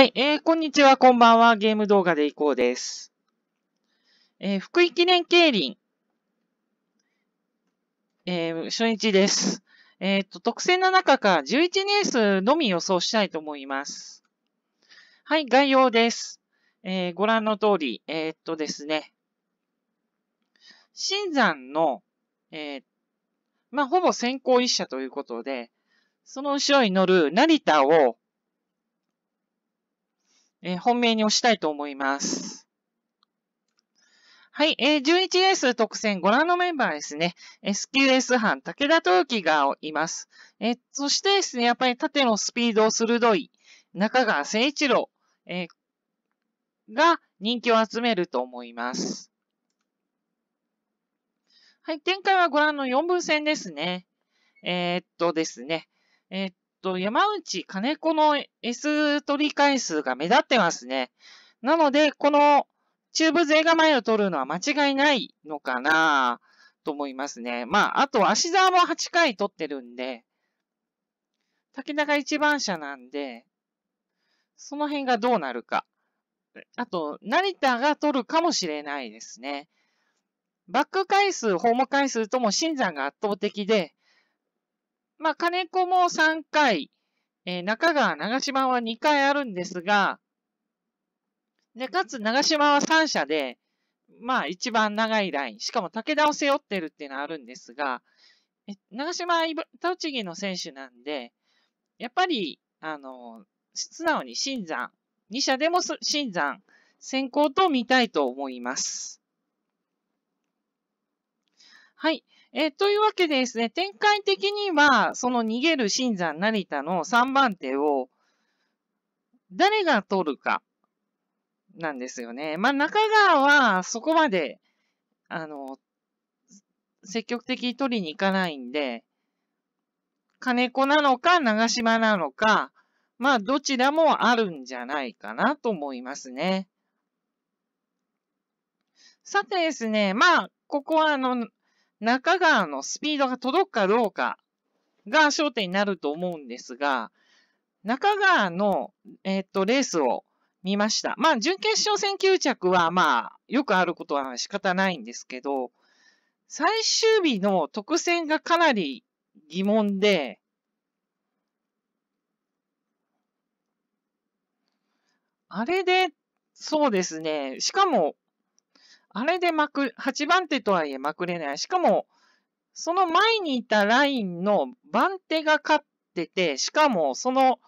はい、えー、こんにちは、こんばんは。ゲーム動画でいこうです。えー、福井記念競輪、えー、初日です。えっ、ー、と、特選の中から11年ースのみ予想したいと思います。はい、概要です。えー、ご覧の通り、えー、っとですね、新山の、えまあ、ほぼ先行一社ということで、その後ろに乗る成田を、えー、本命に押したいと思います。はい、えー、11レース特選、ご覧のメンバーですね。SQ レース班、武田豊樹がいます。えー、そしてですね、やっぱり縦のスピードを鋭い中川誠一郎、えー、が人気を集めると思います。はい、展開はご覧の4分線ですね。えー、っとですね、えー、と、山内金子の S 取り回数が目立ってますね。なので、このチューブ勢が前を取るのは間違いないのかなと思いますね。まあ、あと、足沢も8回取ってるんで、竹田が1番車なんで、その辺がどうなるか。あと、成田が取るかもしれないですね。バック回数、ホーム回数とも新山が圧倒的で、まあ、金子も3回、えー、中川、長島は2回あるんですが、で、かつ長島は3社で、まあ一番長いライン、しかも武田を背負ってるっていうのはあるんですが、え長島は栃木の選手なんで、やっぱり、あの、素直に新山、2社でも新山先行と見たいと思います。はい。えというわけでですね、展開的には、その逃げる新山成田の3番手を、誰が取るか、なんですよね。まあ、中川はそこまで、あの、積極的に取りに行かないんで、金子なのか長島なのか、まあ、どちらもあるんじゃないかなと思いますね。さてですね、まあ、ここはあの、中川のスピードが届くかどうかが焦点になると思うんですが、中川の、えっ、と、レースを見ました。まあ、準決勝戦9着は、まあ、よくあることは仕方ないんですけど、最終日の特選がかなり疑問で、あれで、そうですね。しかも、あれでまく、8番手とはいえまくれない。しかも、その前にいたラインの番手が勝ってて、しかもその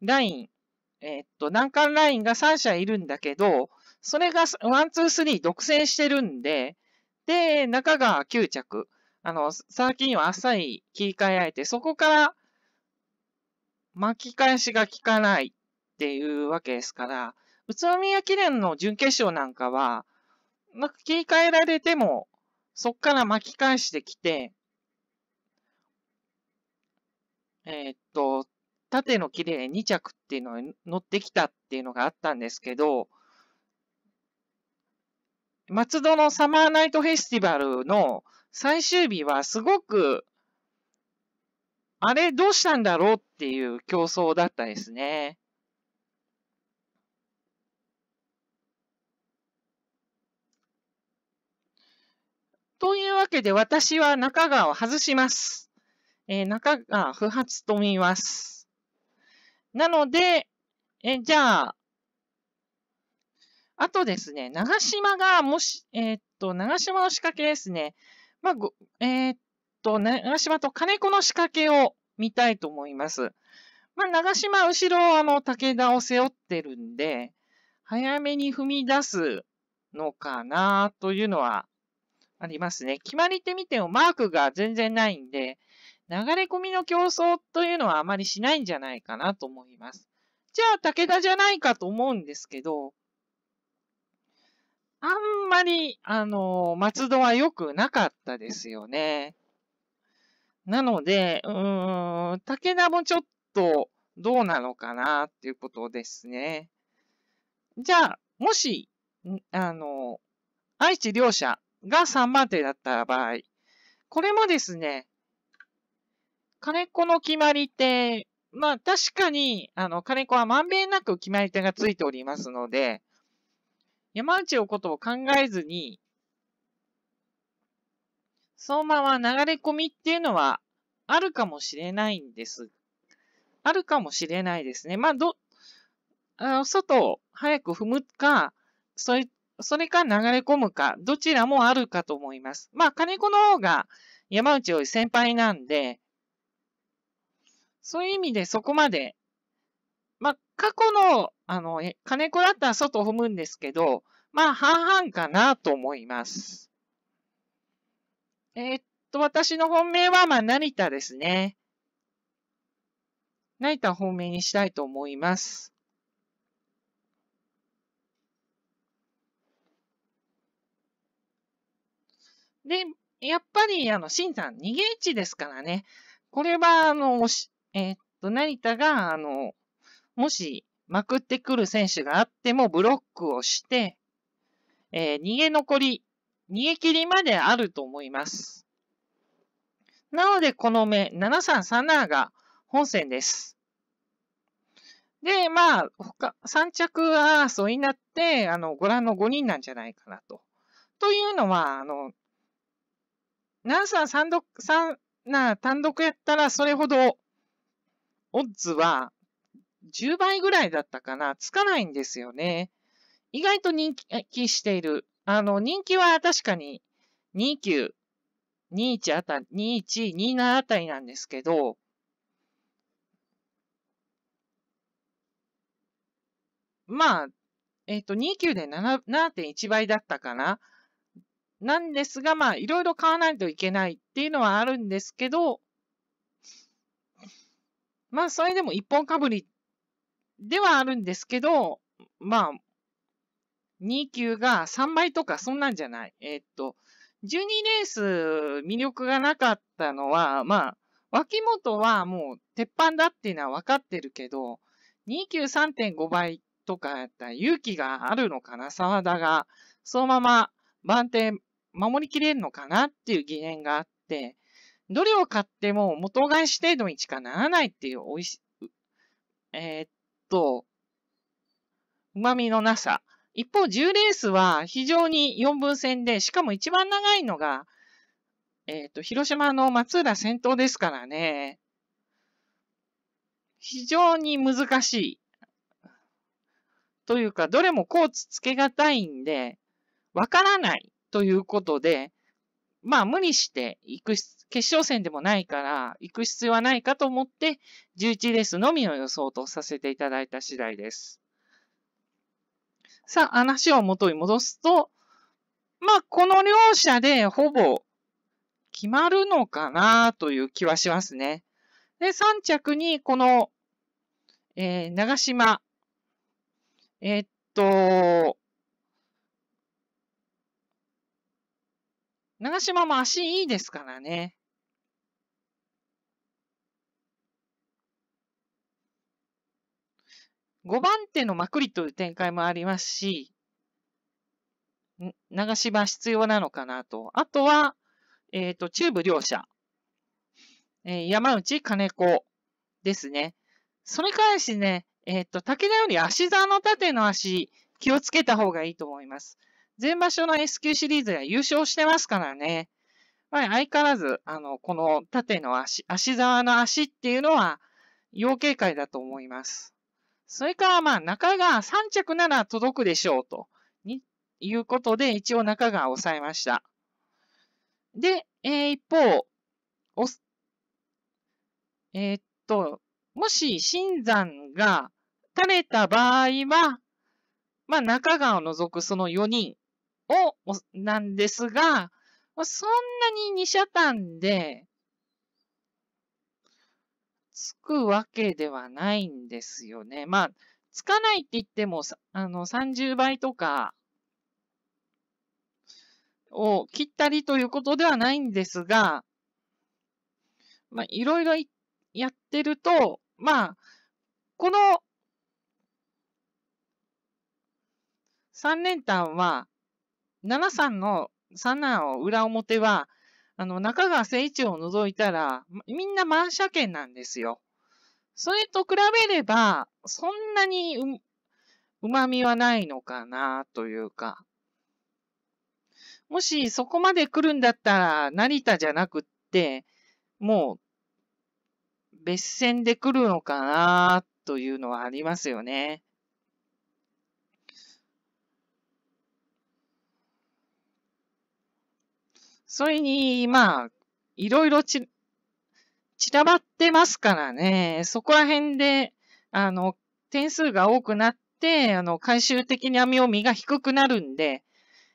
ライン、えー、っと、難関ラインが3社いるんだけど、それが1、2、3独占してるんで、で、中川9着。あの、最近は浅い切り替え合えて、そこから巻き返しが効かないっていうわけですから、宇都宮記念の準決勝なんかは、なんか切り替えられても、そっから巻き返してきて、えー、っと、縦の切れ2着っていうのに乗ってきたっていうのがあったんですけど、松戸のサマーナイトフェスティバルの最終日はすごく、あれどうしたんだろうっていう競争だったですね。けで私は中川を外します。えー、中川不発と見ます。なので、えー、じゃあ、あとですね、長島がもし、えー、っと、長島の仕掛けですね。まあ、ごえー、っと、長島と金子の仕掛けを見たいと思います。まあ、長島、後ろ、あの、武田を背負ってるんで、早めに踏み出すのかなというのはありますね。決まり手見てもマークが全然ないんで、流れ込みの競争というのはあまりしないんじゃないかなと思います。じゃあ、武田じゃないかと思うんですけど、あんまり、あの、松戸は良くなかったですよね。なので、うーん、武田もちょっとどうなのかなっていうことですね。じゃあ、もし、あの、愛知両者が3番手だった場合、これもですね、金子の決まり手、まあ確かに、あの、金子はまんべんなく決まり手がついておりますので、山内のことを考えずに、相馬は流れ込みっていうのはあるかもしれないんです。あるかもしれないですね。まあ、ど、あの、外を早く踏むか、そうれそれか流れ込むか、どちらもあるかと思います。まあ、金子の方が山内より先輩なんで、そういう意味でそこまで、まあ、過去の、あの、金子だったら外を踏むんですけど、まあ、半々かなと思います。えー、っと、私の本命は、まあ、成田ですね。成田本命にしたいと思います。で、やっぱり、あの、シンさん、逃げ位置ですからね。これは、あの、えー、っと、成田が、あの、もし、まくってくる選手があっても、ブロックをして、えー、逃げ残り、逃げ切りまであると思います。なので、この目、7337が本戦です。で、まあ、他、3着争いになって、あの、ご覧の5人なんじゃないかなと。というのは、あの、ナスサー3、3な単独やったらそれほどオッズは10倍ぐらいだったかな、つかないんですよね。意外と人気している。あの、人気は確かに29、21あたり、21、27あたりなんですけど、まあ、えっ、ー、と、29で7.1倍だったかな。なんですが、まあ、いろいろ買わないといけないっていうのはあるんですけど、まあ、それでも一本かぶりではあるんですけど、まあ、2級が3倍とかそんなんじゃない。えー、っと、12レース魅力がなかったのは、まあ、脇元はもう鉄板だっていうのは分かってるけど、2級3.5倍とかやったら勇気があるのかな、沢田が。そのまま番手守りきれるのかなっていう疑念があって、どれを買っても元返し程度にしかならないっていう美味し、えー、っと、旨味のなさ。一方、10レースは非常に4分戦で、しかも一番長いのが、えー、っと、広島の松浦先頭ですからね、非常に難しい。というか、どれもコーツつけがたいんで、わからない。ということで、まあ無理して行く、決勝戦でもないから、行く必要はないかと思って、11レースのみの予想とさせていただいた次第です。さあ、話を元に戻すと、まあこの両者でほぼ決まるのかなという気はしますね。で、3着にこの、えー、長島、えー、っと、長島も足いいですからね。5番手のまくりという展開もありますし、長島必要なのかなと。あとは、えっ、ー、と、中部両者。えー、山内金子ですね。それからですね、えっ、ー、と、武田より足座の縦の足、気をつけた方がいいと思います。前場所の S 級シリーズで優勝してますからね。まあ、相変わらず、あの、この縦の足、足沢の足っていうのは、要警戒だと思います。それから、まあ、中川3着なら届くでしょうと、にいうことで、一応中川を抑えました。で、えー、一方、おす、えー、っと、もし、新山が垂れた場合は、まあ、中川を除くその4人を、なんですが、そんなに2車単で、つくわけではないんですよね。まあ、つかないって言っても、あの、30倍とかを切ったりということではないんですが、まあ、いろいろやってると、まあ、この3連単は、7さんの三男を裏表は、あの、中川誠一を除いたら、みんな満車券なんですよ。それと比べれば、そんなにう、旨まみはないのかな、というか。もしそこまで来るんだったら、成田じゃなくって、もう、別線で来るのかな、というのはありますよね。それに、まあ、いろいろち、散らばってますからね、そこら辺で、あの、点数が多くなって、あの、回収的に網を身が低くなるんで、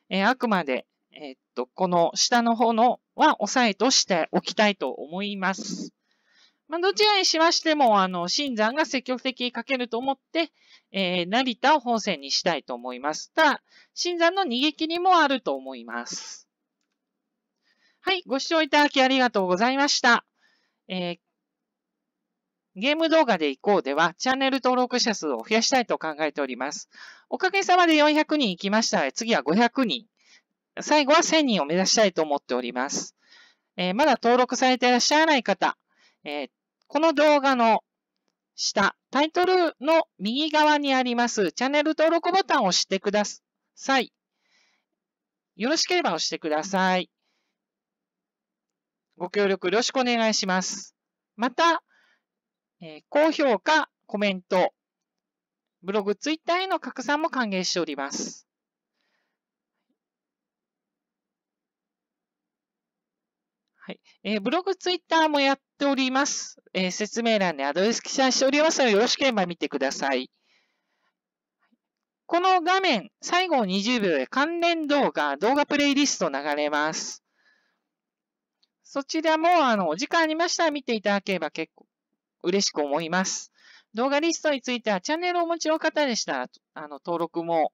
えー、あくまで、えー、っと、この下の方のは押さえとしておきたいと思います。まあ、どちらにしましても、あの、新山が積極的にかけると思って、えー、成田を本線にしたいと思います。ただ、新山の逃げ切りもあると思います。はい、ご視聴いただきありがとうございました。えー、ゲーム動画でいこうでは、チャンネル登録者数を増やしたいと考えております。おかげさまで400人いきましたで、次は500人。最後は1000人を目指したいと思っております。えー、まだ登録されていらっしゃらない方、えー、この動画の下、タイトルの右側にあります、チャンネル登録ボタンを押してください。よろしければ押してください。ご協力よろしくお願いします。また、えー、高評価、コメント、ブログ、ツイッターへの拡散も歓迎しております。はい。えー、ブログ、ツイッターもやっております。えー、説明欄でアドレス記載しておりますので、よろしければ見てください。この画面、最後20秒で関連動画、動画プレイリスト流れます。そちらも、あの、お時間ありましたら見ていただければ結構嬉しく思います。動画リストについては、チャンネルをお持ちの方でしたら、あの、登録も、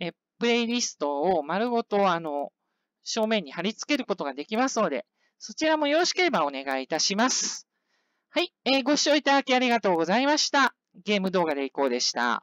え、プレイリストを丸ごと、あの、正面に貼り付けることができますので、そちらもよろしければお願いいたします。はい、えー、ご視聴いただきありがとうございました。ゲーム動画でいこうでした。